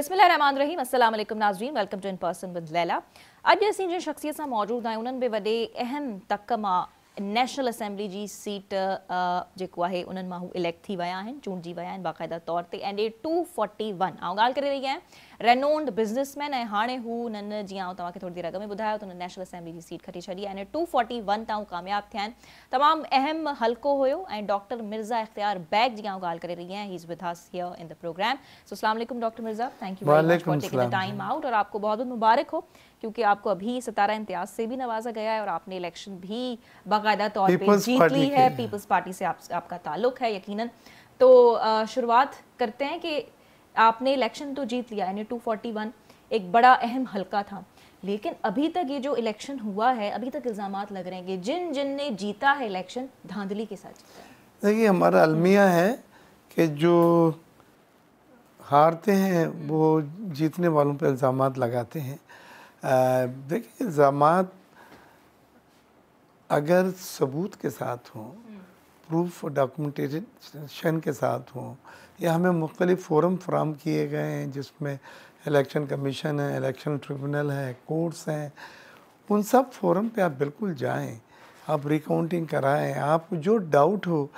बिस्मिल रहमान रहीम अस्सलाम वालेकुम नाज़रीन welcome to in person with Laila अॼु असीं जो शख़्सियत सां मौजूद आहियूं उन्हनि बि वॾे अहम तकमा नेशनल असेंबली की सीट जो है उन्हनि मां इलेक्ट थी विया आहिनि चूंडिजी विया तौर पर N A two forty one ऐं गाल कर रही है रेनोन्ड बिज़नेसमैन ऐं हाणे हू हुननि जीअं आउं तव्हांखे थोरी देरि में बुधा तो उन्होंने नेशनल असेंबली की सीट खटी छी N A two forty one तुम कामयाब थे तमाम अहम हल्को हो डॉक्टर मिर्ज़ा इख़्तियार बैग जी गाल कर रही है he is with us here in the programme so अस्सलाम doctor Mirza thank you very much for taking the time out और आपको बहुत बहुत मुबारक हो क्योंकि आपको अभी सतारा इम्तियाज से भी नवाजा गया है और आपने इलेक्शन भी बाकायदा तौर पर जीत ली है पीपल्स पार्टी से आप, आपका ताल्लुक है यकीन तो शुरुआत करते हैं कि आपने इलेक्शन तो जीत लिया यानी 241 एक बड़ा अहम हल्का था लेकिन अभी तक ये जो इलेक्शन हुआ है अभी तक इल्ज़ाम लग रहे हैं कि जिन जिन ने जीता है इलेक्शन धांधली के साथ देखिए हमारा अलमिया है कि जो हारते हैं वो जीतने वालों पर इल्ज़ाम लगाते हैं देखिए इल्ज़ाम अगर सबूत के साथ हों हम्म। प्रूफ डॉक्यूमेंटेशन के साथ हों या हमें मुख्तलिफ फोरम फ्राहम किए गए हैं जिसमें इलेक्शन कमीशन है इलेक्शन ट्रिब्यूनल है कोर्ट्स हैं उन सब फोरम पे आप बिल्कुल जाएं आप रिकाउंटिंग कराएं आप जो डाउट हो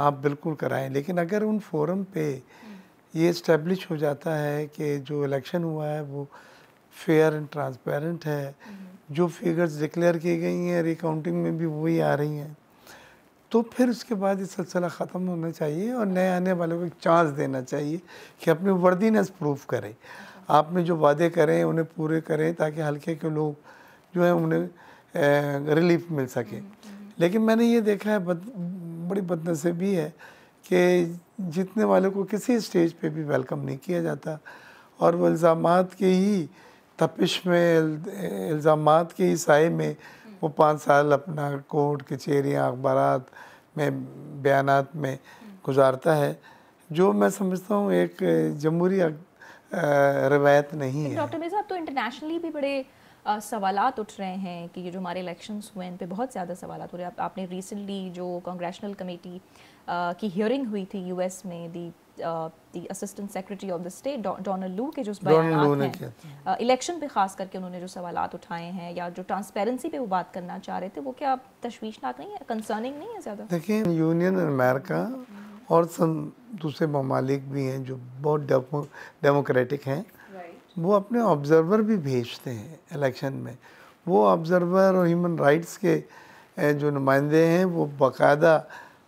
आप बिल्कुल कराएं लेकिन अगर उन फोरम पे हम्म। ये इस्टेब्लिश हो जाता है कि जो इलेक्शन हुआ है वो फेयर एंड ट्रांसपेरेंट है हम्म। जो फिगर्स डिक्लेयर की गई हैं रिकाउंटिंग में भी वही आ रही हैं तो फिर उसके बाद ये सिलसिला ख़त्म होना चाहिए और नए आने वालों को एक चांस देना चाहिए कि अपनी वर्दीनेस प्रूफ करें हाँ। आपने जो वादे करें उन्हें पूरे करें ताकि हल्के के लोग जो है उन्हें रिलीफ मिल सके हम्म, हम्म। लेकिन मैंने ये देखा है बद, बड़ी बदनसीबी है कि जितने वालों को किसी स्टेज पे भी वेलकम नहीं किया जाता और वो इल्ज़ाम के ही तपिश में इल्ज़ाम के ईसाई में वो पाँच साल अपना कोर्ट कचहरियाँ अखबार में बयान में गुजारता है जो मैं समझता हूँ एक जमहूरी रवायत नहीं है डॉक्टर मिर्जा तो इंटरनेशनली भी बड़े सवाल उठ रहे हैं कि ये जो हमारे इलेक्शन हुए हैं इन पर बहुत ज़्यादा सवाल हो रहे हैं आप, आपने रिसेंटली जो कॉन्ग्रेशनल कमेटी की हियरिंग हुई थी यूएस में the the assistant secretary of the state Donald Lu के जो बयान हैं इलेक्शन पे खास करके उन्होंने जो सवाल उठाए हैं या जो ट्रांसपेरेंसी पे वो बात करना चाह रहे थे वो क्या तश्वीशनाक नहीं है कंसर्निंग नहीं है ज़्यादा देखिए यूनियन अमेरिका और दूसरे ममालिक भी हैं जो बहुत डेमोक्रेटिक हैं वो अपने ऑब्जर्वर भी भेजते हैं इलेक्शन में वो ऑब्जर्वर और ह्यूमन राइट्स के जो नुमाइंदे हैं वो बाकायदा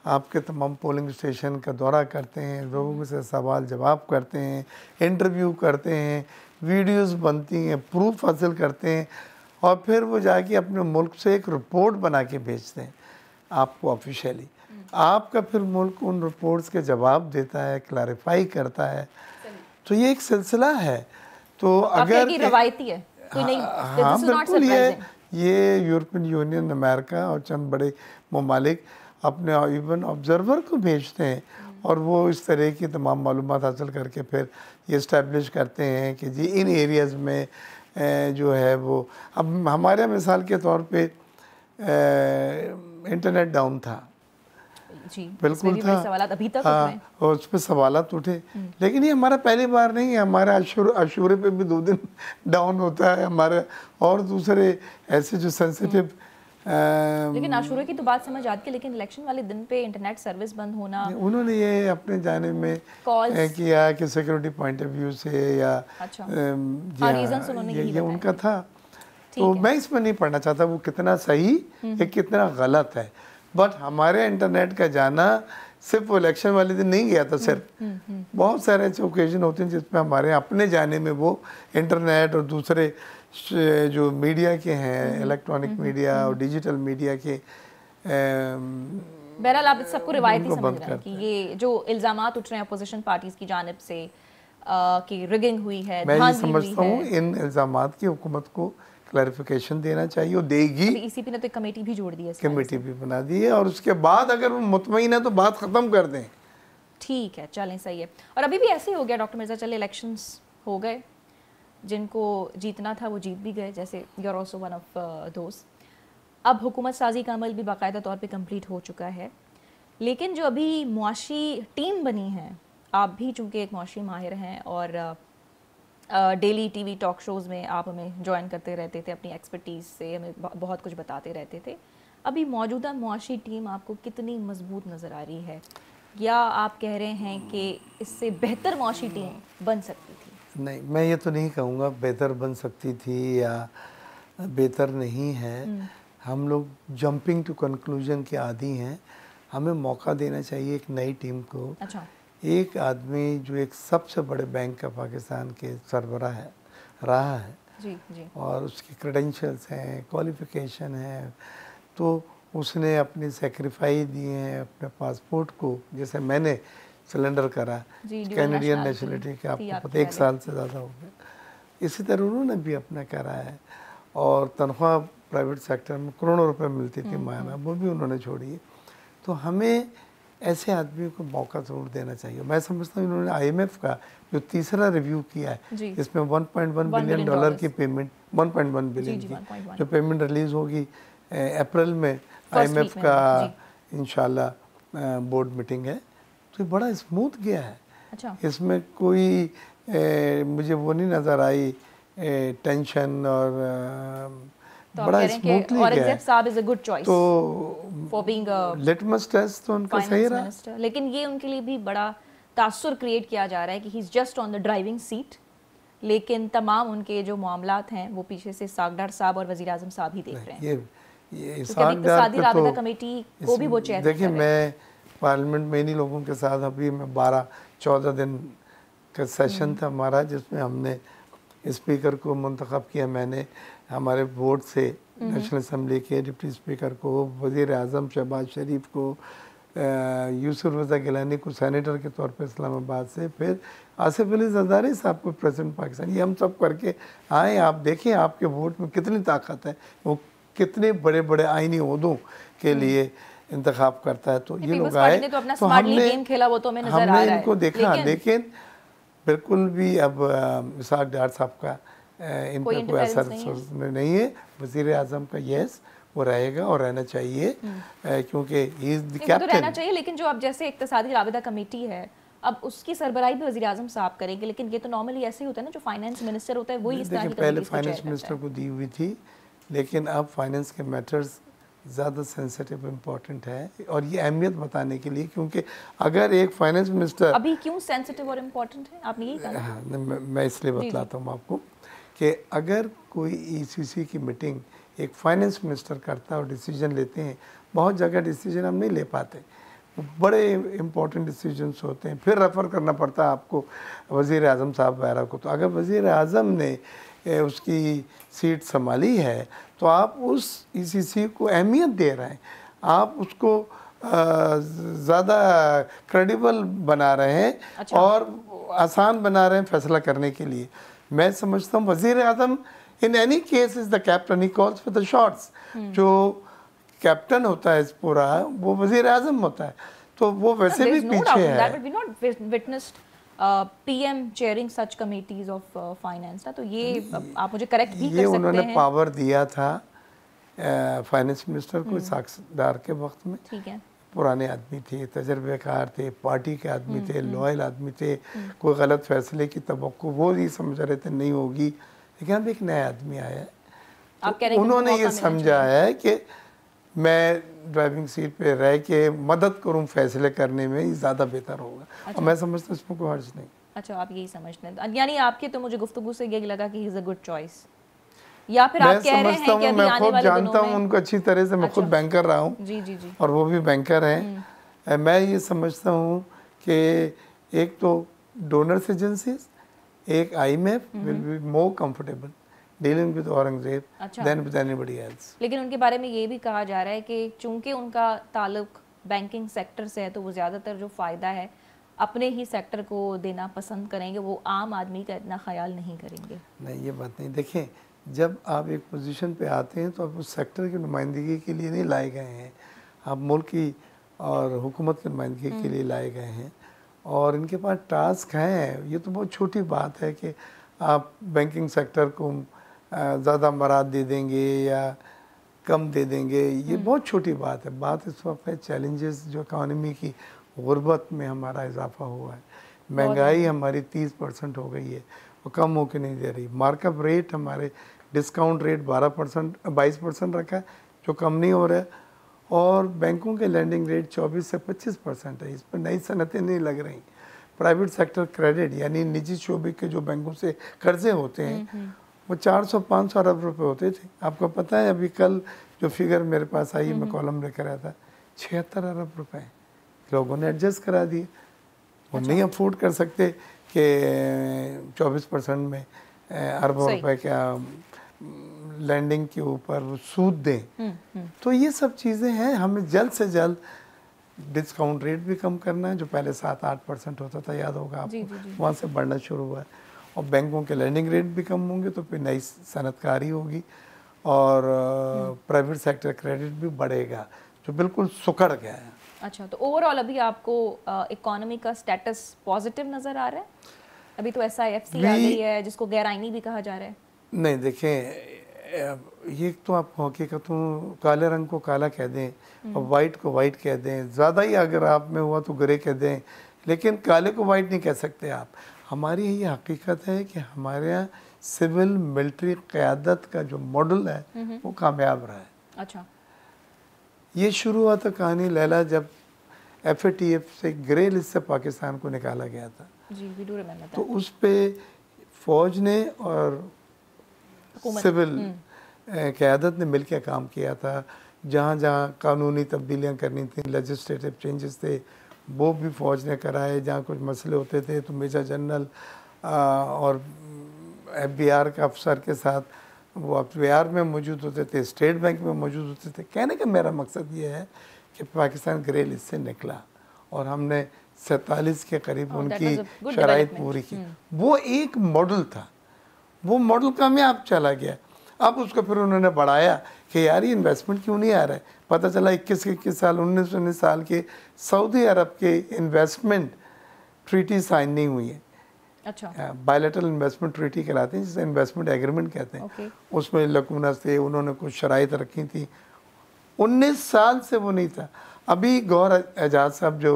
आपके तमाम पोलिंग स्टेशन का दौरा करते हैं लोगों से सवाल जवाब करते हैं इंटरव्यू करते हैं वीडियोस बनती हैं प्रूफ हासिल करते हैं और फिर वो जाके अपने मुल्क से एक रिपोर्ट बना के भेजते हैं आपको ऑफिशियली आपका फिर मुल्क उन रिपोर्ट्स के जवाब देता है क्लारीफाई करता है तो ये एक सिलसिला है तो, तो अगर हाँ, हाँ बिल्कुल ये ये यूरोपियन यूनियन अमेरिका और चंद बड़े ममालिक अपने इवन ऑब्ज़रवर को भेजते हैं और वो इस तरह की तमाम मालूम हासिल करके फिर ये इस्टेब्लिश करते हैं कि जी इन एरियाज़ में जो है वो अब हमारे मिसाल के तौर पे इंटरनेट डाउन था जी बिल्कुल था अभी तक हाँ और उस पर सवाल उठे हम्म। लेकिन ये हमारा पहली बार नहीं है हमारे अशूरे पे भी दो दिन डाउन होता है हमारे और दूसरे ऐसे जो सेंसिटिव Um, लेकिन आशूरा की तो बात समझ आती है लेकिन इलेक्शन वाले दिन पे इंटरनेट सर्विस बंद होना उन्होंने ये अपने जाने में किया कि सिक्योरिटी पॉइंट ऑफ व्यू से या अच्छा। um, हाँ, ये, ये उनका था तो मैं इसमें नहीं पढ़ना चाहता वो कितना सही हम्म। या कितना गलत है बट हमारे इंटरनेट का जाना सिर्फ इलेक्शन वाले दिन नहीं गया था हम्म, सिर्फ हम्म, बहुत सारे ऐसे ओकेजन होते हैं जिसमें हमारे अपने जाने में वो इंटरनेट और दूसरे जो मीडिया के हैं इलेक्ट्रॉनिक हम्म। हम्म। मीडिया और डिजिटल हम्म। मीडिया के बहरहाल आप सबको रिवायती समझ रहे हैं कि ये जो इल्ज़ाम उठ रहे हैं अपोजिशन पार्टीज की जानब से कि रिगिंग हुई है मैं ये समझता हूँ इन इल्ज़ाम की हुकूमत को क्लैरिफिकेशन देना चाहिए और देगी ईसीपी e ने तो एक कमेटी भी जोड़ दी है कमेटी भी बना दी है और उसके बाद अगर वो मुतमिन है तो बात ख़त्म कर दें ठीक है चलें सही है और अभी भी ऐसे ही हो गया डॉक्टर मिर्जा चले इलेक्शंस हो गए जिनको जीतना था वो जीत भी गए जैसे यूर ऑल्सो वन ऑफ दोस्त अब हुकूमत साजी का अमल भी बाकायदा तौर पर कम्प्लीट हो चुका है लेकिन जो अभी मुआशी टीम बनी है आप भी चूँकि एक मुआशी माहिर हैं और daily T V talk shows में आप हमें ज्वाइन करते रहते थे अपनी एक्सपर्टीज़ से हमें बहुत कुछ बताते रहते थे अभी मौजूदा मुआशी टीम आपको कितनी मजबूत नज़र आ रही है या आप कह रहे हैं कि इससे बेहतर मुआशी टीम बन सकती थी नहीं मैं ये तो नहीं कहूँगा बेहतर बन सकती थी या बेहतर नहीं है हम्म। हम लोग जंपिंग टू कंक्लूजन के आदि हैं हमें मौका देना चाहिए एक नई टीम को अच्छा। एक आदमी जो एक सबसे बड़े बैंक का पाकिस्तान के सरबरा है रहा है जी, जी। और उसके क्रेडेंशियल्स हैं क्वालिफिकेशन है तो उसने अपनी सेक्रीफाई दिए हैं अपने पासपोर्ट को जैसे मैंने सिलेंडर करा कैनेडियन नेशनलिटी के आपको पता एक साल से ज़्यादा हो गया इसी तरह उन्होंने भी अपना करा है और तनख्वाह प्राइवेट सेक्टर में करोड़ों रुपए मिलती थी हम्म, मायना हम्म। वो भी उन्होंने छोड़ी तो हमें ऐसे आदमी को मौका ज़रूर देना चाहिए मैं समझता हूँ इन्होंने आई का जो तीसरा रिव्यू किया है इसमें वन बिलियन डॉलर की पेमेंट वन बिलियन की जो पेमेंट रिलीज़ होगी अप्रैल में आई का इन बोर्ड मीटिंग है ये बड़ा स्मूथ गया है अच्छा इसमें कोई ए, मुझे वो नहीं नज़र आई ए, टेंशन और तो बड़ा स्मूथली गया साहब तो फॉर लिटमस टेस्ट तो उनका सही रहा लेकिन ये उनके लिए भी बड़ा तासुर क्रिएट किया जा रहा है कि he is just on the driving seat लेकिन तमाम उनके जो मामला हैं वो पीछे से सागडार साहब और वजीर अजम साहब ही देख रहे हैं ये, ये तो सादी तो, कमेटी को भी वो देखिए मैं पार्लियामेंट में इन्हीं लोगों के साथ अभी मैं बारह चौदह दिन का सेशन था हमारा जिसमें हमने स्पीकर को मंतखब किया मैंने हमारे वोट से नेशनल असम्बली हम्म। के डिप्टी स्पीकर को वजीर अजम शहबाज शरीफ को यूसुफ रजा गिलानी को सैनिटर के तौर पर इस्लामाबाद से फिर आसिफ अली जदारी साहब को प्रेसिडेंट पाकिस्तान ये हम सब करके आए आप देखें आपके वोट में कितनी ताकत है वो कितने बड़े बड़े आइनी उहदों के हम्म। लिए इंतखब करता है तो ये लोग आए तो, तो हमने गेम खेला वो तो हमें नजर हमने आ रहा इनको देखा लेकिन, बिल्कुल भी अब मिसाक डार साहब का इन पर कोई असर नहीं, है वजीर अजम का यस वो रहेगा और रहना चाहिए हम्म। क्योंकि तो लेकिन जो अब जैसे इकतसादी राबिता कमेटी है अब उसकी सरबराई भी वजी अजम साहब करेंगे लेकिन ये तो नॉर्मली ऐसे ही होता है ना जो फाइनेंस मिनिस्टर होता है वही पहले फाइनेंस मिनिस्टर को दी हुई थी लेकिन अब फाइनेंस के मैटर्स ज़्यादा सेंसिटिव इम्पॉर्टेंट है और ये अहमियत बताने के लिए क्योंकि अगर एक फाइनेंस मिनिस्टर अभी क्यों सेंसिटिव और इम्पॉर्टेंट है आपने यही हाँ मैं, मैं इसलिए बतलाता हूँ आपको कि अगर कोई ईसीसी e की मीटिंग एक फाइनेंस मिनिस्टर करता है और डिसीजन लेते हैं बहुत जगह डिसीजन हम नहीं ले पाते बड़े इम्पॉर्टेंट डिसीजनस होते हैं फिर रेफ़र करना पड़ता है आपको वज़ी अजम साहब वगैरह को तो अगर वज़ी अजम ने उसकी सीट संभाली है तो आप उस ईसीसी e को अहमियत दे रहे हैं आप उसको ज़्यादा क्रेडिबल बना रहे हैं अच्छा। और आसान बना रहे हैं फैसला करने के लिए मैं समझता हूँ वज़ी अजम in any case is the captain he calls for the shots जो कैप्टन होता है इस पूरा वो वज़ी अज़म होता है तो वो वैसे भी पीछे है PM chairing such committees of finance ना तो ये आप मुझे करेक्ट भी कर सकते हैं। ये उन्होंने पावर दिया था फाइनेंस मिनिस्टर को हम्म। साक्षदार के वक्त में ठीक है पुराने आदमी थे तजर्बेकार थे पार्टी के आदमी हम्म, थे लॉयल हम्म। आदमी थे कोई गलत फैसले की तबक्को वो ही समझ रहे थे नहीं होगी लेकिन अब एक नया आदमी आया है तो उन्होंने ये समझा है कि मैं ड्राइविंग सीट पे रह के मदद करूँ फैसले करने में ज़्यादा बेहतर होगा अच्छा। और मैं समझता हूँ इसमें कोई हर्ज नहीं अच्छा आप यही समझते हैं तो यानी आपके तो मुझे गुफ्तगु से ये लगा कि इज़ अ गुड चॉइस या फिर आप कह रहे हैं कि मैं खुद जानता हूँ उनको अच्छी तरह से मैं खुद बैंकर अच्छा। रहा हूँ जी जी जी और वो भी बैंकर हैं हम्म। मैं ये समझता हूँ कि एक तो डोनर्स एजेंसीज एक I M F will be more comfortable dealing with Aurangzeb अच्छा। than with anybody else. लेकिन उनके बारे में ये भी कहा जा रहा है कि चूंकि उनका ताल्लुक बैंकिंग सेक्टर से है तो वो ज़्यादातर जो फ़ायदा है अपने ही सेक्टर को देना पसंद करेंगे वो आम आदमी का इतना ख्याल नहीं करेंगे नहीं ये बात नहीं देखें जब आप एक पोजीशन पे आते हैं तो आप उस सेक्टर की नुमाइंदगी के लिए नहीं लाए गए हैं आप मुल्क की और हुकूमत की नुमाइंदगी के लिए लाए गए हैं और इनके पास टास्क हैं ये तो बहुत छोटी बात है कि आप बैंकिंग सेक्टर को ज़्यादा मराद दे देंगे या कम दे देंगे ये हम्म। बहुत छोटी बात है बात इस वक्त है चैलेंजेस जो इकानमी की गुर्बत में हमारा इजाफा हुआ है महंगाई हमारी तीस परसेंट हो गई है वो कम होके नहीं दे रही मार्कअप रेट हमारे डिस्काउंट रेट बारह परसेंट बाईस परसेंट रखा है जो कम नहीं हो रहा है और बैंकों के लैंडिंग रेट चौबीस से पच्चीस परसेंट है इस पर नई सनतें नहीं लग रही प्राइवेट सेक्टर क्रेडिट यानी निजी शोबे के जो बैंकों से कर्जे होते हैं हम्म, हम्म। वो 400-500 अरब रुपए होते थे आपको पता है अभी कल जो फिगर मेरे पास आई मैं हम्म। कॉलम लेकर आया था छिहत्तर अरब रुपए लोगों ने एडजस्ट करा दिए वो अच्छा। नहीं अफोर्ड कर सकते कि 24 परसेंट में अरबों रुपए क्या लैंडिंग के ऊपर सूद दें हम्म, हम्म। तो ये सब चीज़ें हैं हमें जल्द से जल्द डिस्काउंट रेट भी कम करना है जो पहले सात आठ परसेंट होता था याद होगा आपको वहाँ से बढ़ना शुरू हुआ है और बैंकों के लैंडिंग रेट भी कम होंगे तो फिर नई सनतकारी होगी और प्राइवेट सेक्टर क्रेडिट भी बढ़ेगा जो बिल्कुल सुखड़ गया है अच्छा तो ओवरऑल अभी आपको इकोनॉमी का स्टेटस पॉजिटिव नज़र आ रहा है अभी तो ऐसा एफ सी आ गई है जिसको गैर गैराइनी भी कहा जा रहा है नहीं देखें ये तो आप हकीकत तो हूँ काले रंग को काला कह दें और हम्म। वाइट को वाइट कह दें ज़्यादा ही अगर आप में हुआ तो ग्रे कह दें लेकिन काले को वाइट नहीं कह सकते आप हमारी ये हकीकत है कि हमारे यहाँ सिविल मिलिट्री क़्यादत का जो मॉडल है वो कामयाब रहा है अच्छा ये शुरू हुआ था कहानी लैला जब एफ से ग्रे लिस्ट से पाकिस्तान को निकाला गया था जी तो उस पर फौज ने और सिविल हम्म। क़्यादत ने मिलकर काम किया था जहाँ जहाँ कानूनी तब्दीलियाँ करनी थी लजिस्लेटिव चेंजेस थे वो भी फ़ौज ने कराए जहाँ कुछ मसले होते थे तो मेजर जनरल और एफबीआर के अफसर के साथ वो आर में मौजूद होते थे स्टेट बैंक में मौजूद होते थे कहने का मेरा मकसद ये है कि पाकिस्तान ग्रे लिस्ट से निकला और हमने सैतालीस के करीब oh, उनकी शराइ पूरी की hmm. वो एक मॉडल था वो मॉडल कामयाब चला गया अब उसको फिर उन्होंने बढ़ाया कि यार ये इन्वेस्टमेंट क्यों नहीं आ रहा है पता चला इक्कीस इक्कीस साल उन्नीस उन्नीस साल के सऊदी अरब के इन्वेस्टमेंट ट्रीटी साइन नहीं हुई है अच्छा बायोलेटरल इन्वेस्टमेंट ट्रीटी कहलाते हैं जिसे इन्वेस्टमेंट एग्रीमेंट कहते हैं okay. उसमें लकुमनस थे उन्होंने कुछ शराइत रखी थी उन्नीस साल से वो नहीं था अभी गौर एजाज साहब जो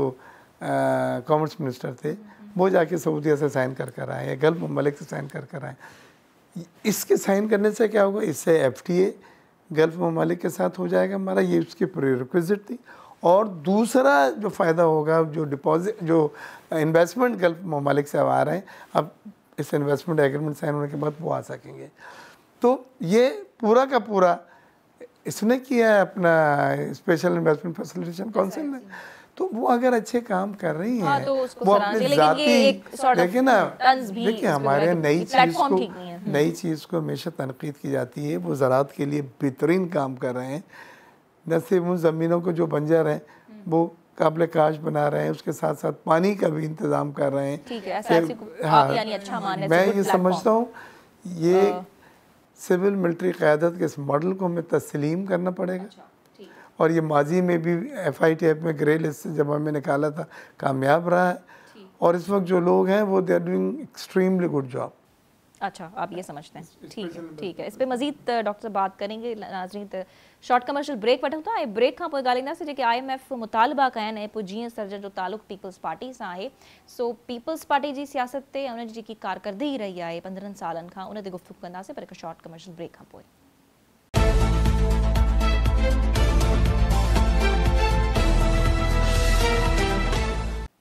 कॉमर्स मिनिस्टर थे वो जाके सऊदीया से साइन कर कर आए या गल्फ ममालिक से साइन कर कर आए इसके साइन करने से क्या होगा इससे एफ टी ए गल्फ ममालिक के साथ हो जाएगा हमारा ये उसकी प्रेरिक्विजिट थी और दूसरा जो फ़ायदा होगा जो डिपॉजिट जो इन्वेस्टमेंट गल्फ ममालिक से अब आ रहे हैं अब इस इन्वेस्टमेंट एग्रीमेंट साइन होने के बाद वो आ सकेंगे तो ये पूरा का पूरा इसने किया है अपना स्पेशल इन्वेस्टमेंट फैसिलिटेशन काउंसिल ने तो वो अगर अच्छे काम कर रही हाँ, हैं हाँ, तो वो अपने देखिए ना देखिए हमारे यहाँ नई चीज़ को नई चीज़ को हमेशा तनकीद की जाती है वो ज़रात के लिए बेहतरीन काम कर रहे हैं न सिर्फ उन ज़मीनों को जो बंजर हैं हम्म। वो काबिल काश बना रहे हैं उसके साथ साथ पानी का भी इंतज़ाम कर रहे हैं ठीक है हाँ अच्छा मैं ये समझता हूँ ये हाँ। सिविल मिलिट्री क़्यादत के इस मॉडल को हमें तस्लीम करना पड़ेगा अच्छा। और ये माजी में भी एफ आई टी एफ में ग्रे लिस्ट से जब हमें निकाला था कामयाब रहा है और इस वक्त जो लोग हैं वो they are doing extremely good job अच्छा आप ये समझते हैं ठीक है ठीक है इस पर मजीद डॉक्टर बात करेंगे नाजरीन शॉर्ट कमर्शियल ब्रेक वो था ऐं ब्रेक का पोइ ॻाल्हाईंदासीं आई एम एफ मुतालबा कया है पोइ जीअं सर जो तालुक पीपल्स पार्टी से है सो पीपल्स पार्टी की सियासत से ऐं हुनजी जेकी कारकर्दगी रही है पंद्रह साल खां उन गुफ्तु गुफ़्तगु पर शॉर्ट कमर्शियल ब्रेक का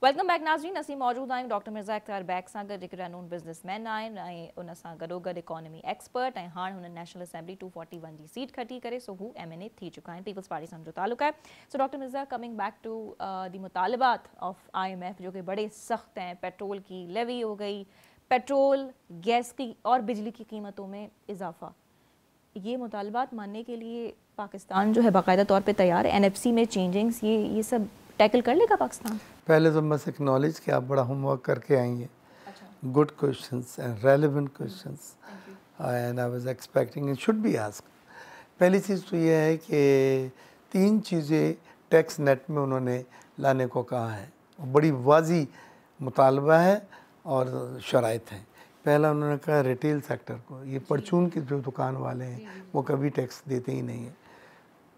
वेलकम बैक नाजरीन असीं मौजूद आहियूं डॉक्टर मिर्ज़ा अख़्तार बैक सा गॾु जेके रहनून बिज़नेसमैन आहिनि उन सां गॾोगॾु इकोनॉमी एक्सपर्ट ए हाँ उन्हें national assembly two forty one की सीट खटी करे सो हू एम एन ए चुका है पीपल्स पार्टी समझो तालुक है so doctor Mirza coming back to the मुतालबात ऑफ आई एम एफ जो कि बड़े सख्त हैं पेट्रोल की लेवी हो गई पेट्रोल गैस की और बिजली की कीमतों में इजाफा ये मुतालबात मानने के लिए पाकिस्तान जो है बाकायदा तौर पर तैयार है एन में चेंजिंग्स ये ये सब टैकल कर लेगा पाकिस्तान पहले तो बस एक्नॉलेज कि आप बड़ा होमवर्क करके आई हैं good question and relevant question and I was expecting and should be ask पहली चीज़ तो यह है कि तीन चीज़ें टैक्स नेट में उन्होंने लाने को कहा है बड़ी वाजी मुतालबा है और शराइ हैं पहला उन्होंने कहा रिटेल सेक्टर को ये परचून के जो दुकान वाले हैं वो कभी टैक्स देते ही नहीं हैं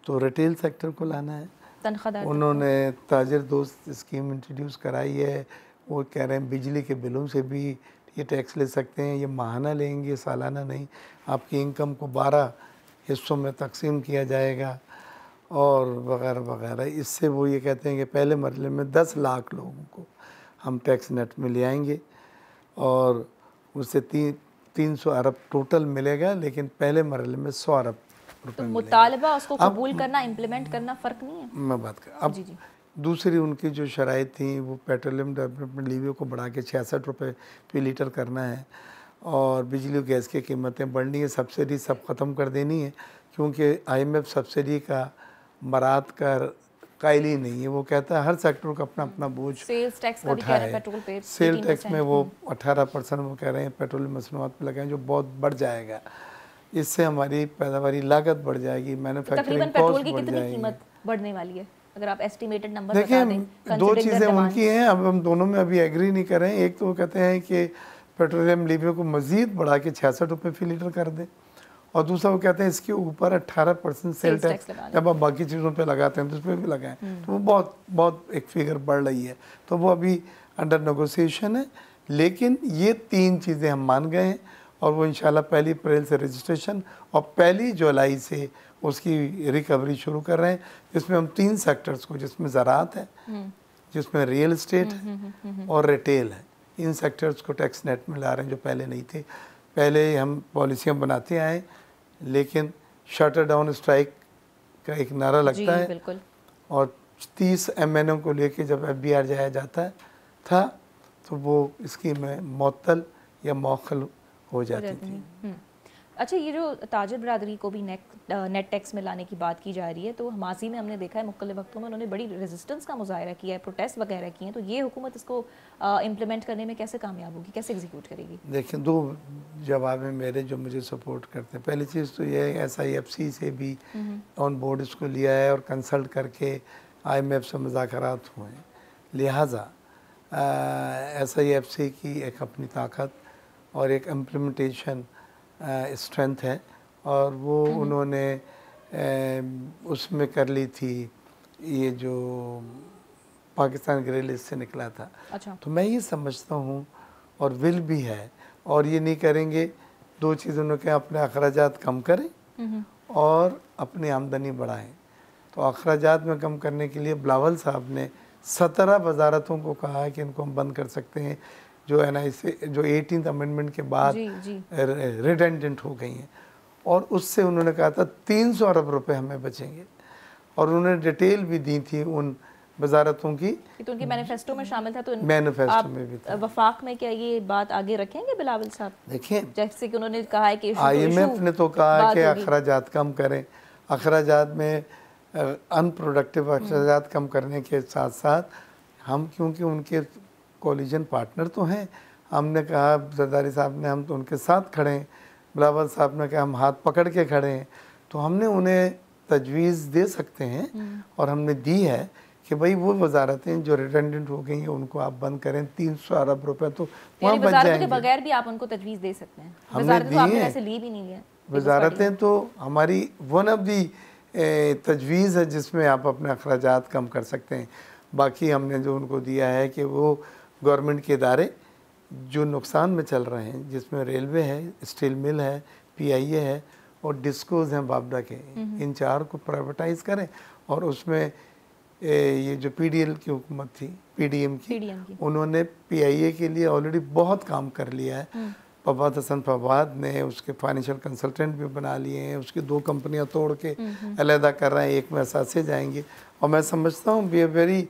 तो रिटेल सेक्टर को लाना है तनख्वाह उन्होंने ताजर दोस्त स्कीम इंट्रोड्यूस कराई है वो कह रहे हैं बिजली के बिलों से भी ये टैक्स ले सकते हैं ये माहाना लेंगे सालाना नहीं आपकी इनकम को बारह हिस्सों में तकसीम किया जाएगा और वगैरह वगैरह इससे वो ये कहते हैं कि पहले मरले में दस लाख लोगों को हम टैक्स नेट में ले आएंगे और उससे तीन तीन सौ अरब टोटल मिलेगा लेकिन पहले मरले में सौ अरब तो मुतालबा उसको कबूल करना इम्प्लीमेंट करना फ़र्क नहीं है मैं बात कर अब जी जी दूसरी उनकी जो थी वो पेट्रोलियम डेवलपमेंट को बढ़ा के छियासठ रुपये लीटर करना है और बिजली और गैस की कीमतें बढ़नी है सब्सिडी सब ख़त्म कर देनी है क्योंकि आईएमएफ सब्सिडी का मरात कर कायल ही नहीं है वो कहता है हर सेक्टर का अपना अपना हम्म। बोझ उठा है सेल टैक्स में वो अठारह परसेंट वो कह रहे हैं पेट्रोलियम मसनूआत पर लगाएं जो बहुत बढ़ जाएगा इससे हमारी पैदावार लागत बढ़ जाएगी मैनुफेक्चरिंग तो कॉस्ट बढ़ जाएगी बढ़ने वाली है अगर आप एस्टिमेटेड नंबर देखिए दो चीज़ें उनकी हैं अब हम दोनों में अभी एग्री नहीं कर रहे हैं एक तो वो कहते हैं कि पेट्रोलियम लीवे को मज़ीद बढ़ा के छियासठ रुपये फी लीटर कर दें और दूसरा वो कहते हैं इसके ऊपर 18 परसेंट सेल टैक्स जब आप बाकी चीज़ों पे लगाते हैं तो उसमें भी लगाएं हम्म। तो वो बहुत बहुत एक फिगर बढ़ रही है तो वो अभी अंडर नगोसिएशन है लेकिन ये तीन चीज़ें हम मान गए हैं और वो इन पहली अप्रैल से रजिस्ट्रेशन और पहली जुलाई से उसकी रिकवरी शुरू कर रहे हैं जिसमें हम तीन सेक्टर्स को जिसमें ज़रात है हम्म। जिसमें रियल इस्टेट है और रिटेल है इन सेक्टर्स को टैक्स नेट में ला रहे हैं जो पहले नहीं थे पहले हम पॉलिसियाँ बनाते आए लेकिन शटर डाउन स्ट्राइक का एक नारा लगता है और तीस एम को लेके जब एफ जाया जाता है था तो वो में मअतल या मौखल हो जाती थी हम्म। अच्छा ये जो ताजर बरदरी को भी नेक नेट टैक्स में लाने की बात की जा रही है तो हमासी में हमने देखा है मुक्ल वक्तों में उन्होंने बड़ी रेजिस्टेंस का मुजाहरा किया है प्रोटेस्ट वगैरह किए हैं तो ये हुकूमत इसको इम्प्लीमेंट करने में कैसे कामयाब होगी कैसे एग्जीक्यूट करेगी देखिए दो जवाब हैं मेरे जो मुझे सपोर्ट करते हैं पहली चीज़ तो ये एस आई एफ सी से भी ऑन हम्म। बोर्ड इसको लिया है और कंसल्ट करके आई एम एफ से मुजाकर हुए हैं लिहाजा एस आई एफ सी की एक अपनी ताकत और एक इम्प्लीमेंटेशन स्ट्रेंथ uh, है और वो हम्म। उन्होंने um, उसमें कर ली थी ये जो पाकिस्तान ग्रे लिस्ट से निकला था अच्छा। तो मैं ये समझता हूँ और विल भी है और ये नहीं करेंगे दो चीज़ उन्होंने कहा अपने अखराज कम करें हम्म। और अपनी आमदनी बढ़ाएं तो अखराज में कम करने के लिए ब्लावल साहब ने सत्रह वजारतों को कहा है कि इनको हम बंद कर सकते हैं जो एन ना इससे जो एटीन अमेंडमेंट के बाद रिटेंडेंट हो गई हैं और उससे उन्होंने कहा था तीन सौ अरब रुपए हमें बचेंगे और उन्होंने डिटेल भी दी थी उन वजारतों की तो उनके मैनिफेस्टो में शामिल था तो मैनिफेस्टो में भी था वफाक में क्या ये बात आगे रखेंगे बिलावल साहब देखिए जैसे कि उन्होंने कहा है कि आईएमएफ ने तो कहा कि अखराज कम करें अखराज में अनप्रोडक्टिव हम्म। अखराज कम करने के साथ साथ हम क्योंकि उनके कॉलिजन पार्टनर तो हैं हमने कहा जरदारी साहब ने हम तो उनके साथ खड़े हैं बिलावल साहब ने कहा हम हाथ पकड़ के खड़े हैं तो हमने उन्हें तजवीज़ दे सकते हैं हम्म। और हमने दी है कि भाई वो वजारतें जो रिटेंडेंट हो गई हैं उनको आप बंद करें तीन सौ अरब रुपए तो वहाँ बच जाएंगे बगैर भी आप उनको तजवीज़ दे सकते हैं हमने तो दी नहीं है वजारतें तो हमारी वन ऑफ दी तजवीज़ है जिसमें आप अपने अखराज कम कर सकते हैं बाकी हमने जो उनको दिया है कि वो गवर्नमेंट के इदारे जो नुकसान में चल रहे हैं जिसमें रेलवे है स्टील मिल है पीआईए है और डिस्कोज हैं बाबडा के हम्म। इन चार को प्राइवेटाइज करें और उसमें ये जो पीडीएल की हुकूमत थी पीडीएम की, एम की उन्होंने पीआईए के लिए ऑलरेडी बहुत काम कर लिया है फवाद हम्म। हसन फवाद ने उसके फाइनेंशियल कंसल्टेंट भी बना लिए हैं उसकी दो कंपनियां तोड़ के हम्म, अलहदा कर रहे हैं एक में असासे जाएंगे और मैं समझता हूँ be very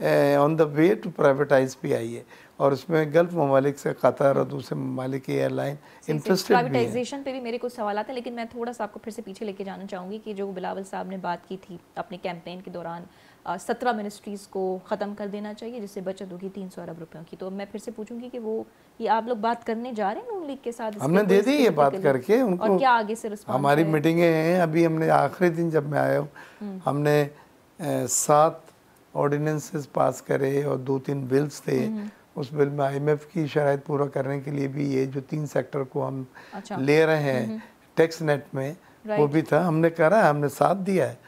on the way to privatize भी आई है और उसमें गल्फ ममालिक से कतर और दूसरे ममालिक एयरलाइन इंटरेस्टेड प्राइवेटाइजेशन पे भी मेरे कुछ सवाल आते हैं लेकिन मैं थोड़ा सा आपको फिर से पीछे लेके जाना चाहूँगी कि जो बिलावल साहब ने बात की थी अपने कैंपेन के दौरान सत्रह मिनिस्ट्रीज़ को ख़त्म कर देना चाहिए जिससे बचत होगी तीन सौ अरब रुपयों की तो मैं फिर से पूछूंगी कि वो ये आप लोग बात करने जा रहे हैं नून लीग के साथ हमने दे दी ये बात करके उनको और क्या आगे से हमारी मीटिंगें हैं अभी हमने आखिरी दिन जब मैं आया हूँ हम्म। हमने सात ऑर्डिनेंसेस पास करे और दो तीन बिल्स थे उस बिल में आईएमएफ की शरात पूरा करने के लिए भी ये जो तीन सेक्टर को हम अच्छा। ले रहे हैं टैक्स नेट में वो भी था हमने करा हमने साथ दिया है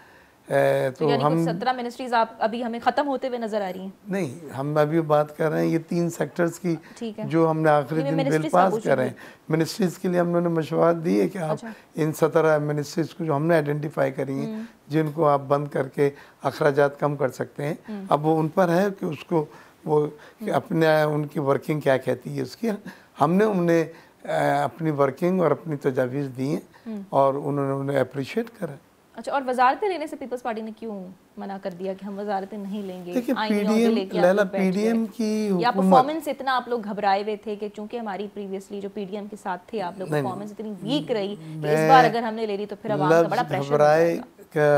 तो, तो हम सत्रह मिनिस्ट्रीज आप अभी हमें खत्म होते हुए नजर आ रही हैं नहीं हम अभी बात कर रहे हैं ये तीन सेक्टर्स की जो हमने आखिरी दिन बिल पास कर रहे हैं मिनिस्ट्रीज के लिए हम लोगों ने मशवरा दी है कि आप अच्छा। इन सत्रह मिनिस्ट्रीज को जो हमने आइडेंटिफाई करी है हम्म। जिनको आप बंद करके अखराज कम कर सकते हैं हम्म। अब वो उन पर है कि उसको वो हम्म। अपने उनकी वर्किंग क्या कहती है उसकी हमने उन्हें अपनी वर्किंग और अपनी तजावीज़ दी हैं और उन्होंने उन्हें अप्रिशिएट करा अच्छा और वजारतें लेने से पीपल्स पार्टी ने क्यों मना कर दिया कि हम वजारतें नहीं लेंगे पीडीएम लेला पीडीएम की या परफॉर्मेंस इतना आप लोग घबराए हुए थे कि चूंकि हमारी प्रीवियसली जो पीडीएम के साथ थे आप लोग परफॉर्मेंस इतनी वीक रही कि इस बार अगर हमने ले ली तो फिर आवाम का बड़ा प्रेशर घबराए का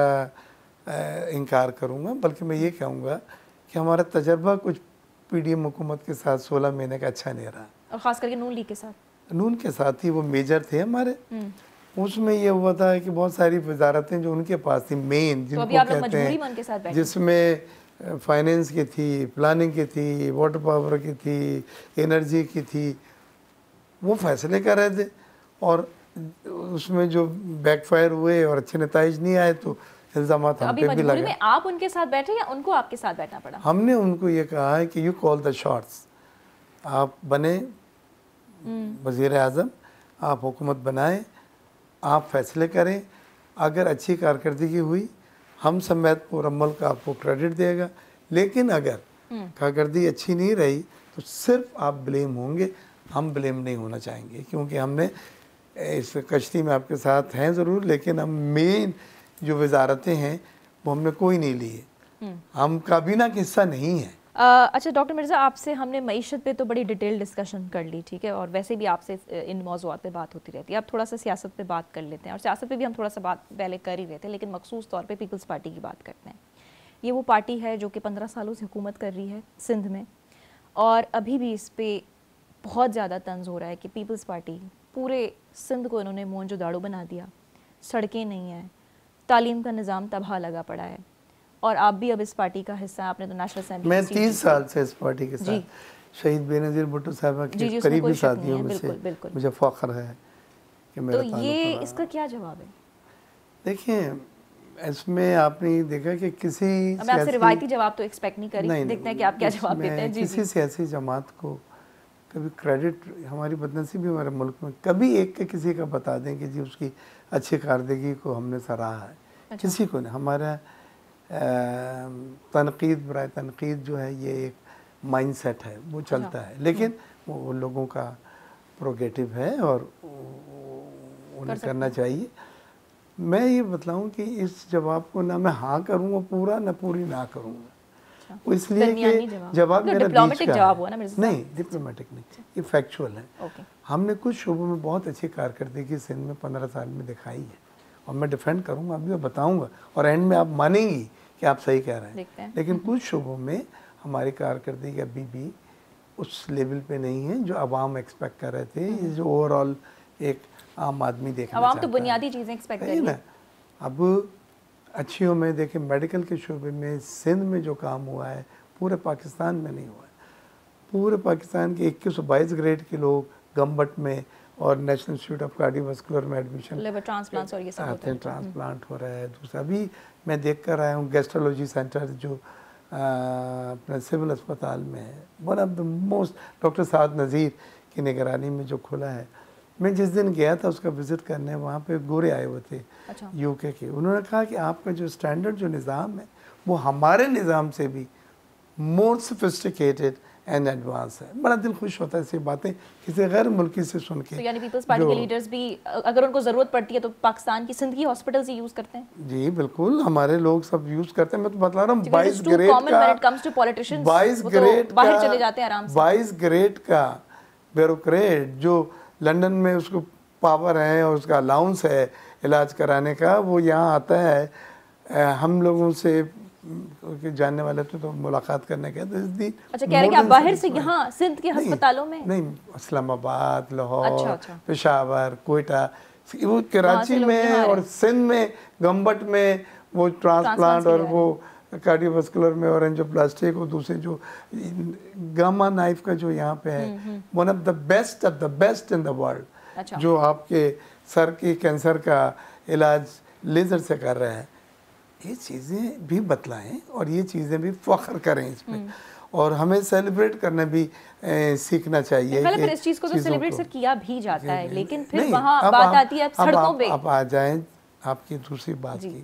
इनकार करूंगा बल्कि मैं ये कहूंगा कि हमारा तजर्बा कुछ पीडीएम हुकूमत के साथ 16 महीने का अच्छा नहीं रहा और खास करके नून लीग के साथ नून के साथ ही वो मेजर थे हमारे हम्म। उसमें ये हुआ था कि बहुत सारी वजारतें जो उनके पास थी मेन तो जिनको तो कहते हैं जिसमें फाइनेंस की थी प्लानिंग की थी वाटर पावर की थी एनर्जी की थी वो फैसले कर रहे थे और उसमें जो बैकफायर हुए और अच्छे नतज नहीं आए तो इल्ज़ाम तो हम पे भी लगे आप उनके साथ बैठे या उनको आपके साथ बैठना पड़ा हमने उनको ये कहा है कि यू कॉल द शॉर्ट्स आप बने हम्म। वज़ीर अजम आप हुकूमत बनाएं आप फैसले करें अगर अच्छी कारकर्दगी हुई हम समेत पूरा मुल्क आपको क्रेडिट देगा लेकिन अगर हम्म। कारकर्दगी अच्छी नहीं रही तो सिर्फ आप ब्लेम होंगे हम ब्लेम नहीं होना चाहेंगे क्योंकि हमने इस कश्ती में आपके साथ हैं ज़रूर लेकिन हम मेन जो वजारतें हैं वो हमने कोई नहीं ली है हम्म। हम काबीना का हिस्सा नहीं है अच्छा डॉक्टर मिर्ज़ा आपसे हमने मीशत पे तो बड़ी डिटेल डिस्कशन कर ली ठीक है और वैसे भी आपसे इन मौजूद पे बात होती रहती है आप थोड़ा सा सियासत पे बात कर लेते हैं और सियासत पे भी हम थोड़ा सा बात पहले कर ही रहे थे लेकिन मखसूस तौर पे पीपल्स पार्टी की बात करते हैं ये वो पार्टी है जो कि पंद्रह सालों से हुकूमत कर रही है सिंध में और अभी भी इस पर बहुत ज़्यादा तंज हो रहा है कि पीपल्स पार्टी पूरे सिंध को इन्होंने जो दाड़ू बना दिया सड़कें नहीं हैं तालीम का निज़ाम तबाह लगा पड़ा है और आप भी अब इस पार्टी का हिस्सा आपने तो नेशनल असेंबली मैं तीस साल से इस पार्टी के साथ शहीद बेनजीर भुट्टो साहब करीबी साथियों में से मुझे फ़ख्र है कि मेरा तो ये इसका क्या जवाब है देखिए इसमें आपने देखा कि किसी रिवायती जवाब तो एक्सपेक्ट नहीं करी नहीं, देखते हैं कि आप क्या जवाब देते हैं किसी सियासी जमात को कभी क्रेडिट हमारी बदनसी भी हमारे मुल्क में कभी एक के किसी का बता दें कि जी उसकी अच्छी कारदगी को हमने सराहा है अच्छा। किसी को नहीं हमारा तनकीद बर तनकीद जो है ये एक माइंड सेट है वो अच्छा। चलता है लेकिन वो लोगों का प्रोगेटिव है और उन्हें कर करना चाहिए मैं ये बताऊँ कि इस जवाब को ना मैं हाँ करूँगा पूरा ना पूरी ना करूँगा अच्छा। इसलिए कि जवाब मतलब मेरा बीच का जवाब हुआ ना नहीं डिप्लोमेटिक नहीं अच्छा। ये फैक्चुअल है हमने कुछ शोबों में बहुत अच्छी कारकर्दगी सिंध में पंद्रह साल में दिखाई है और मैं डिफेंड करूँगा अभी मैं बताऊँगा और एंड में आप मानेंगी कि आप सही कह रहे हैं लेकिन हम्म। कुछ शोबों में हमारी कारकर्दगी अभी भी उस लेवल पे नहीं है जो आवाम एक्सपेक्ट कर रहे थे हम्म। जो ओवरऑल एक आम आदमी देख आवाम तो बुनियादी चीज़ें एक्सपेक्ट है ना अब अच्छियों में देखें मेडिकल के शोबे में सिंध में जो काम हुआ है पूरे पाकिस्तान में नहीं हुआ है पूरे पाकिस्तान के इक्कीस बाईस ग्रेड के लोग गम्बट में और नेशनल इंस्टीट्यूट ऑफ कार्डियोवास्कुलर में एडमिशन आते ट्रांसप्लांट हैं ट्रांसप्लांट हम्म। हो रहा है दूसरा अभी मैं देख कर आया हूँ गेस्ट्रोलॉजी सेंटर जो अपने सिविल अस्पताल में है one of the most doctor Saad Nazir की निगरानी में जो खुला है मैं जिस दिन गया था उसका विज़िट करने वहाँ पे गोरे आए हुए थे अच्छा। यूके के उन्होंने कहा कि आपका जो स्टैंडर्ड जो निज़ाम है वो हमारे निज़ाम से भी मोर सोफिस्टिकेटेड एंड एडवांस है बड़ा दिल खुश होता है ऐसी बातें किसी गैर मुल्की से सुन के लीडर्स तो भी अगर उनको ज़रूरत पड़ती है तो पाकिस्तान की सिंध हॉस्पिटल ही यूज़ करते हैं जी बिल्कुल हमारे लोग सब यूज़ करते हैं मैं तो बता रहा हूँ बाईस ग्रेड बाईस ग्रेड तो बाहर चले जाते हैं आराम बाईस ग्रेड का ब्यूरोट जो लंदन में उसको पावर है और उसका अलाउंस है इलाज कराने का वो यहाँ आता है हम लोगों से क्योंकि जानने वाले थे तो, तो मुलाकात करने गए तो दिन अच्छा कह रहे कि आप बाहर से यहाँ सिंध के अस्पतालों में नहीं इस्लामाबाद लाहौर अच्छा, अच्छा। पेशावर कोयटा वो हाँ, कराची में और सिंध में गम्बट में वो ट्रांसप्लांट और वो कार्डियोवास्कुलर में और जो प्लास्टिक और दूसरे जो गामा नाइफ का जो यहाँ पे है one of the best of the best in the world जो आपके सर के कैंसर का इलाज लेज़र से कर रहे हैं ये चीज़ें भी बतलाएं और ये चीज़ें भी फ़ख्र करें इस पर हम्म। और हमें सेलिब्रेट करना भी ए, सीखना चाहिए इस चीज़ को तो सेलिब्रेट सर किया भी जाता है लेकिन फिर वहाँ बात आती है अब सड़कों पे आप आ जाएं आपकी दूसरी बात की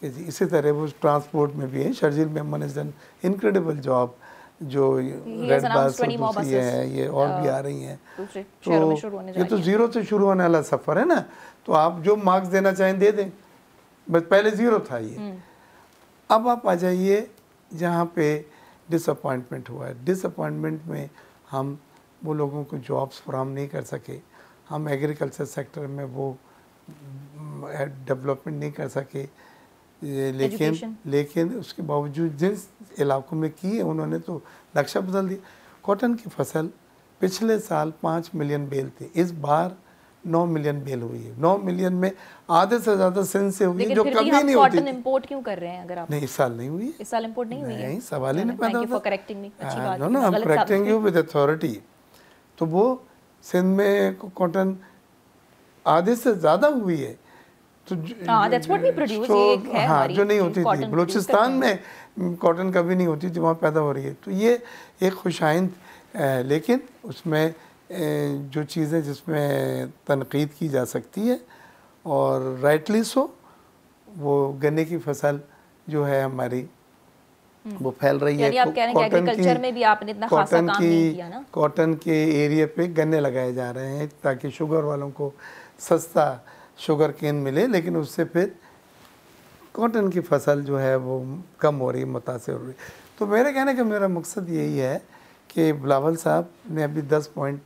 कि जी इसी तरह वो ट्रांसपोर्ट में भी है Sharjeel Memon is an incredible job जो रेड बस है ये और भी uh, आ रही हैं तो ये तो ज़ीरो से शुरू होने वाला सफ़र है ना तो आप जो मार्क्स देना चाहें दे दें बस पहले ज़ीरो था ये हम्म। अब आप आ जाइए जहाँ पे डिसअपॉइंटमेंट हुआ है डिसअपॉइंटमेंट में हम वो लोगों को जॉब्स फ्राहम नहीं कर सके हम एग्रीकल्चर सेक्टर में वो डेवलपमेंट नहीं कर सके लेकिन Education. लेकिन उसके बावजूद जिस इलाकों में किए उन्होंने तो नक्शा बदल दिया कॉटन की फसल पिछले साल पाँच मिलियन बेल थी इस बार नौ मिलियन बेल हुई है नौ मिलियन में आधे से ज्यादा सेंस से हुई जो कभी नहीं होती इंपोर्ट क्यों कर रहे हैं अगर आप नहीं इस साल नहीं हुई इस साल इंपोर्ट नहीं नहीं हुई नहीं सवाल ही नहीं पैदा होता करेक्टिंग मी अच्छी हाँ, बात नो ना हम करेक्टिंग यू विद अथॉरिटी तो वो सिंध में कॉटन आधे से ज्यादा हुई है तो दैट्स व्हाट वी प्रोड्यूस हां जो नहीं होती थी बलूचिस्तान में कॉटन कभी नहीं होती थी वहां पैदा हो रही है तो ये एक खुशाइंद लेकिन उसमें जो चीज़ें जिसमें तनकीद की जा सकती है और राइटली सो वो गन्ने की फसल जो है हमारी हम्म। वो फैल रही है कॉटन की कॉटन की, कॉटन के एरिया पे गन्ने लगाए जा रहे हैं ताकि शुगर वालों को सस्ता शुगर केन मिले लेकिन उससे फिर कॉटन की फसल जो है वो कम हो रही मुतासर हो रही तो मेरे कहने का मेरा मकसद यही है कि बिलावल साहब ने अभी दस पॉइंट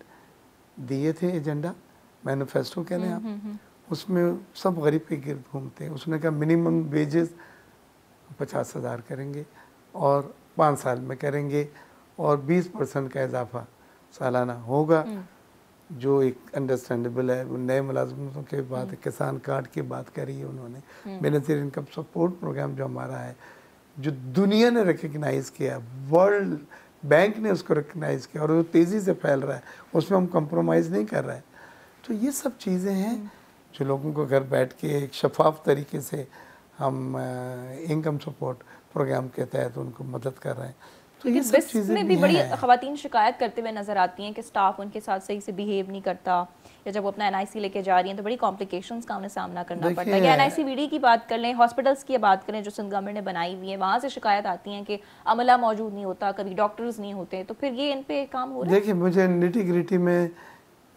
दिए थे एजेंडा मैनिफेस्टो कह लें हम्म, आप हम्म, हम्म। उसमें सब गरीब के गिरद घूमते हैं उसने कहा मिनिमम वेजेस पचास हज़ार करेंगे और पाँच साल में करेंगे और बीस परसेंट का इजाफा सालाना होगा जो एक अंडरस्टैंडेबल है नए मुलाजमतों के बाद किसान कार्ड की बात करी है उन्होंने बेनजीर इनकम सपोर्ट प्रोग्राम जो हमारा है जो दुनिया ने रिकगनाइज़ किया वर्ल्ड बैंक ने उसको रिकग्नाइज़ किया और वो तेज़ी से फैल रहा है उसमें हम कंप्रोमाइज़ नहीं कर रहे हैं तो ये सब चीज़ें हैं जो लोगों को घर बैठ के एक शफाफ तरीके से हम इनकम सपोर्ट प्रोग्राम के तहत उनको मदद कर रहे हैं तो ये सब चीज़ें में भी बड़ी खातन शिकायत करते हुए नज़र आती हैं कि स्टाफ उनके साथ सही से बिहेव नहीं करता या जब वो अपना एनआईसी लेके जा रही हैं तो बड़ी कॉम्प्लिकेशंस का उन्हें सामना करना पड़ता है एनआईसी एनआईसीबीडी की बात कर लें हॉस्पिटल्स की बात करें जो सिंध गवर्नमेंट ने बनाई हुई है वहाँ से शिकायत आती है कि अमला मौजूद नहीं होता कभी डॉक्टर्स नहीं होते तो फिर ये इन पे काम हो देखिए मुझे निटी ग्रिटी में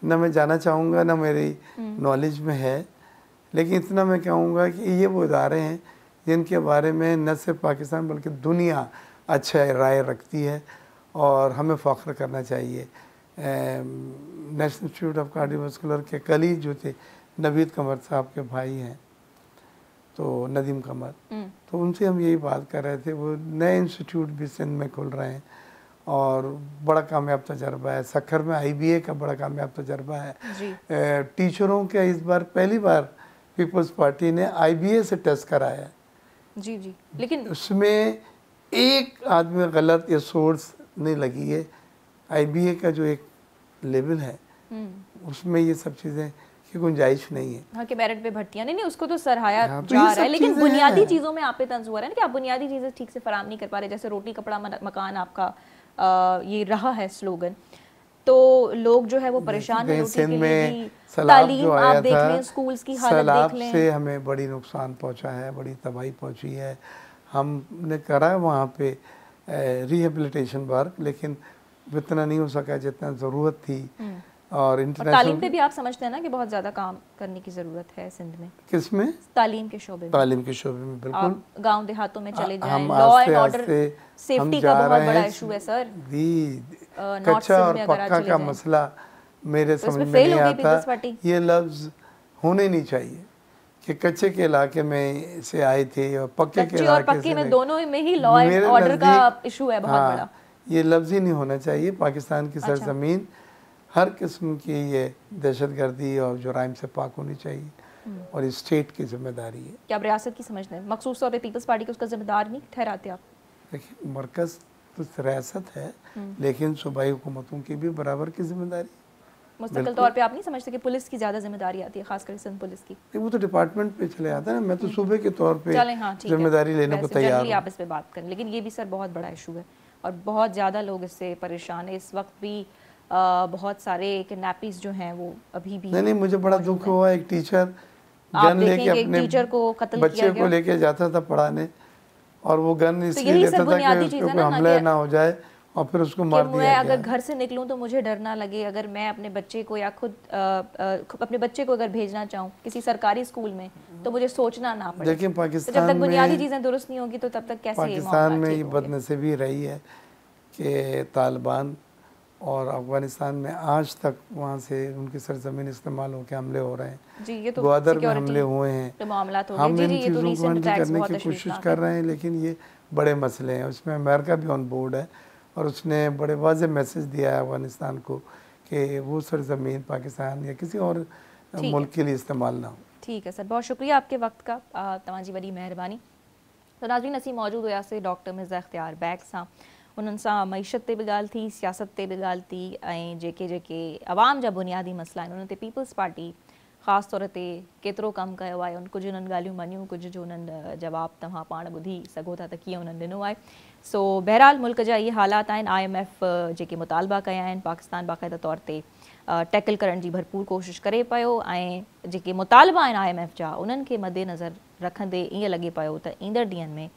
न मैं जाना चाहूँगा ना मेरी नॉलेज हम्म। में है लेकिन इतना मैं कहूँगा कि ये वो इदारे हैं जिनके बारे में न सिर्फ पाकिस्तान बल्कि दुनिया अच्छा राय रखती है और हमें फ़ख्र करना चाहिए नेशनल इंस्टीट्यूट ऑफ कार्डियोवास्कुलर के कली जो थे नवीद कमर साहब के भाई हैं तो नदीम कमर हम्म। तो उनसे हम यही बात कर रहे थे वो नए इंस्टीट्यूट भी सिंध में खुल रहे हैं और बड़ा कामयाब तजर्बा है सखर में आईबीए का बड़ा कामयाब तजर्बा है टीचरों के इस बार पहली बार पीपल्स पार्टी ने आईबीए से टेस्ट कराया जी जी लेकिन उसमें एक आदमी गलत या सोर्स नहीं लगी है आईबीए का जो एक लेवल है हम्म। उसमें ये सब चीज़ें की गुंजाइश नहीं है हाँ कि मेरिट पे भर्तियां नहीं नहीं उसको तो सराहाया जा रहा है लेकिन बुनियादी चीज़ों में आप पे तंज हुआ है ना कि आप बुनियादी चीज़ें ठीक से फराम नहीं कर पा रहे जैसे रोटी कपड़ा मकान आपका आ, ये रहा है स्लोगन तो लोग जो है वो परेशान हैं रोटी के लिए तालीम आप देख लें स्कूल्स की हालत देख लें से हमें बड़ी नुकसान पहुंचा है बड़ी तबाही पहुंची है हमने करा है वहाँ पे रिहेबिलिटेशन वर्क लेकिन इतना नहीं हो सका जितना ज़रूरत थी हम्म। और इंटरनेशनल तालीम पे भी आप समझते हैं ना कि बहुत ज़्यादा काम करने की ज़रूरत है सिंध में किस में तालीम के शोबे में तालीम के शोबे में बिल्कुल गांव देहातों में चले जाएं हम आस्ते आस्ते सेफ्टी का बहुत बड़ा इशू है सर जी कच्चा और पक्का का मसला मेरे तो समझ में नहीं आता ये लफ्ज़ होने नहीं चाहिए कि कच्चे के इलाके में से आए थे और पक्के के इलाके में दोनों में ही लॉ एंड ऑर्डर का इशू है बहुत हाँ, बड़ा ये लफ्ज़ ही नहीं होना चाहिए पाकिस्तान की अच्छा। सरजमीन हर किस्म की ये दहशत गर्दी और जराइम से पाक होनी चाहिए हम्म। और इस स्टेट की जिम्मेदारी है क्या रियासत की समझते हैं मखसूस तौर पर पीपल्स पार्टी को उसका जिम्मेदार नहीं ठहराते आप देखिए मरकज़ तो रियासत है हम्म। लेकिन सूबाई हुकूमतों की भी बराबर की जिम्मेदारी मुस्तकिल तौर पे आप नहीं समझते कि पुलिस की ज़्यादा जिम्मेदारी आती है खासकर सिंध पुलिस की वो तो डिपार्टमेंट पे चले आता है ना मैं तो सूबे के तौर पर हाँ, जिम्मेदारी लेने को तैयार आप इस पर बात करें लेकिन ये भी सर बहुत बड़ा इशू है और बहुत ज़्यादा लोग इससे परेशान है इस वक्त भी आ, बहुत सारे किडनैपिस जो हैं वो अभी भी नहीं नहीं मुझे बड़ा दुख हुआ एक टीचर गन लेके अपने टीचर को कत्ल बच्चे को लेके जाता था पढ़ाने और वो गन इसलिए लेता था कि हमला ना हो जाए और फिर उसको मार दिया मैं अगर घर से निकलूं तो मुझे डर ना लगे अगर मैं अपने बच्चे को या खुद आ, आ, अपने बच्चे को अगर भेजना चाहूं किसी सरकारी स्कूल में तो मुझे सोचना ना पड़े देखिए पाकिस्तान तो जब तक बुनियादी चीज़ें दुरुस्त नहीं होगी तो तब तक कैसे पाकिस्तान में ये बदनसीबी रही है कि तालिबान और अफगानिस्तान में आज तक वहाँ से उनकी सरजमीन इस्तेमाल होकर हमले हो रहे हैं तो ग्वादर में हमले हुए हैं तो हम इन तो चीज़ों को करने की कोशिश कर रहे हैं लेकिन ये बड़े मसले हैं उसमें अमेरिका भी ऑन बोर्ड है और उसने बड़े वाज मैसेज दिया है अफगानिस्तान को कि वो सरजमीन पाकिस्तान या किसी और मुल्क के लिए इस्तेमाल ना हो ठीक है सर बहुत शुक्रिया आपके वक्त का तमाम जी वॾी महिरबानी तो नाज़रीन मौजूद हुआ से डॉक्टर मिर्ज़ा अख्तियार बैग से उन्होंने मीशत ते भी गाल थी सियासत ते भी गाल थी जेके जेके आवाम जहा बुनियादी मसला आहिनि पीपल्स पार्टी ख़ासि तौर ते केतिरो कमु कयो आहे कुझु उन्हनि ॻाल्हियूं मञूं कुझु जो हुननि जवाबु तव्हां पाण ॿुधी सघो था त कीअं उन्हनि ॾिनो आहे सो बहरहाल मुल्क जा इहे हालात आहिनि आई एम एफ जेके मुतालबा कया आहिनि पाकिस्तान बाक़ाइदा तौर ते टैकल करण जी भरपूर कोशिश करे पियो ऐं जेके मुतालबा आहिनि आई एम एफ जा उन्हनि खे मदेनज़र रखंदे ईअं लॻे पियो त ईंदड़ में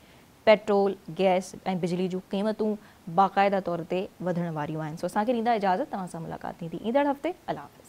पेट्रोल गैस ऐं बिजली जूं क़ीमतूं बाक़ाइदा तौर ते वधण वारियूं आहिनि सो असांखे ॾींदा इजाज़त तव्हां सां मुलाक़ात थींदी ईंदड़ हफ़्ते